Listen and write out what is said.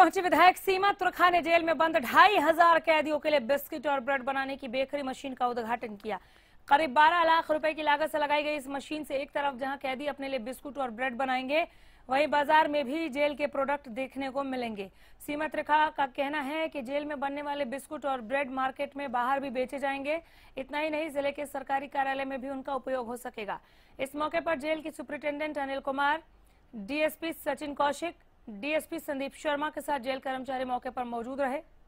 पहुंची विधायक सीमा तुरखा ने जेल में बंद ढाई हजार कैदियों के लिए बिस्किट और ब्रेड बनाने की बेकरी मशीन का उद्घाटन किया करीब 12 लाख रुपए की लागत से लगाई गई इस मशीन से एक तरफ जहां कैदी अपने लिए बिस्कुट और ब्रेड बनाएंगे वहीं बाजार में भी जेल के प्रोडक्ट देखने को मिलेंगे सीमा त्रिखा का कहना है कि जेल में बनने वाले बिस्कुट और ब्रेड मार्केट में बाहर भी बेचे जाएंगे इतना ही नहीं जिले के सरकारी कार्यालय में भी उनका उपयोग हो सकेगा इस मौके पर जेल की superintendent Anil Kumar DSP Sachin Kaushik DSP Sandeep Sharma के साथ जेल कर्मचारी मौके पर मौजूद रहे